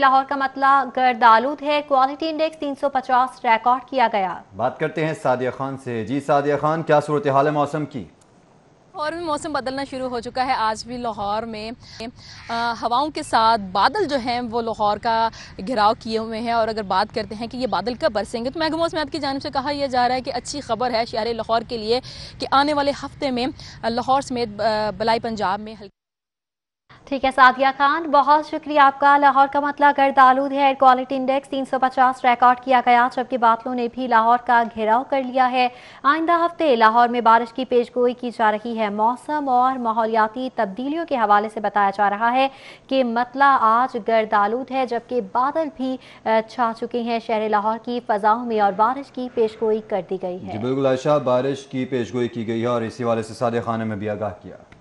लाहौर का मतला गर्द आलूद है क्वालिटी इंडेक्स 350 रिकॉर्ड किया गया बात करते हैं सादिया खान से जी सादिया खान क्या सूरत हाल है मौसम की और भी मौसम बदलना शुरू हो चुका है आज भी लाहौर में हवाओं के साथ बादल जो हैं वो लाहौर का घिराव किए हुए हैं और अगर बात करते हैं कि ये बादल कब बरसेंगे तो महकमा मौसम की जानब से कहा यह जा रहा है कि अच्छी खबर है शहर लाहौर के लिए कि आने वाले हफ्ते में लाहौर समेत बलाई पंजाब में हल्की ठीक है सादिया खान बहुत शुक्रिया आपका लाहौर का मतला है एयर क्वालिटी इंडेक्स 350 रिकॉर्ड किया गया जबकि बादलों ने भी लाहौर का घेराव कर लिया है आइंदा हफ्ते लाहौर में बारिश की पेशगोई की जा रही है मौसम और माहौलियाती तब्दीलियों के हवाले से बताया जा रहा है कि मतला आज गर्दालूद है जबकि बादल भी छा चुके हैं शहर लाहौर की फ़जाओं में और बारिश की पेशगोई कर दी गई है बिल्कुल आशा बारिश की पेशगोई की गई है और इसी वाले से सादिया खान में भी आगाह किया